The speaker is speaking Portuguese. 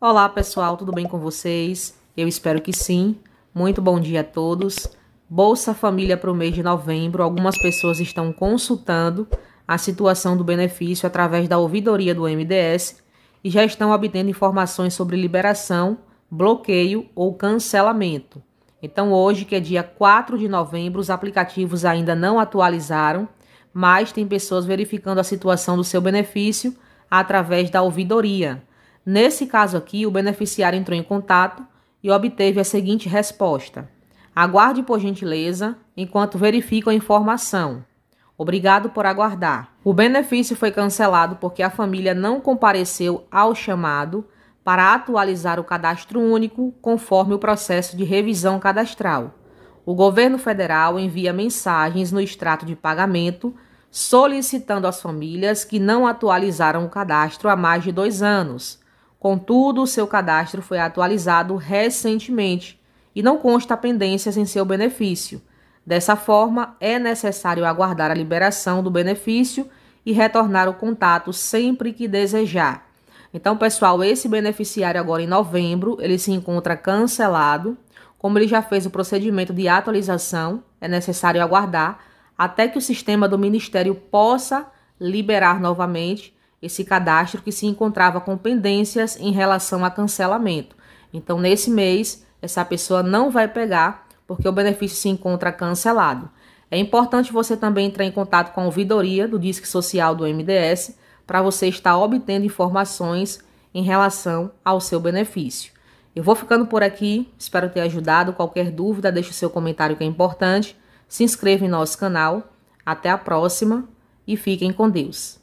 Olá pessoal, tudo bem com vocês? Eu espero que sim. Muito bom dia a todos. Bolsa Família para o mês de novembro. Algumas pessoas estão consultando a situação do benefício através da ouvidoria do MDS e já estão obtendo informações sobre liberação, bloqueio ou cancelamento. Então, hoje, que é dia 4 de novembro, os aplicativos ainda não atualizaram, mas tem pessoas verificando a situação do seu benefício através da ouvidoria. Nesse caso aqui, o beneficiário entrou em contato e obteve a seguinte resposta: Aguarde por gentileza enquanto verifico a informação. Obrigado por aguardar. O benefício foi cancelado porque a família não compareceu ao chamado para atualizar o cadastro único conforme o processo de revisão cadastral. O governo federal envia mensagens no extrato de pagamento solicitando às famílias que não atualizaram o cadastro há mais de dois anos Contudo, seu cadastro foi atualizado recentemente e não consta pendências em seu benefício. Dessa forma, é necessário aguardar a liberação do benefício e retornar o contato sempre que desejar. Então, pessoal, esse beneficiário agora em novembro, ele se encontra cancelado. Como ele já fez o procedimento de atualização, é necessário aguardar até que o sistema do Ministério possa liberar novamente esse cadastro que se encontrava com pendências em relação a cancelamento. Então, nesse mês, essa pessoa não vai pegar porque o benefício se encontra cancelado. É importante você também entrar em contato com a ouvidoria do Disque Social do MDS para você estar obtendo informações em relação ao seu benefício. Eu vou ficando por aqui, espero ter ajudado. Qualquer dúvida, deixe o seu comentário que é importante. Se inscreva em nosso canal. Até a próxima e fiquem com Deus.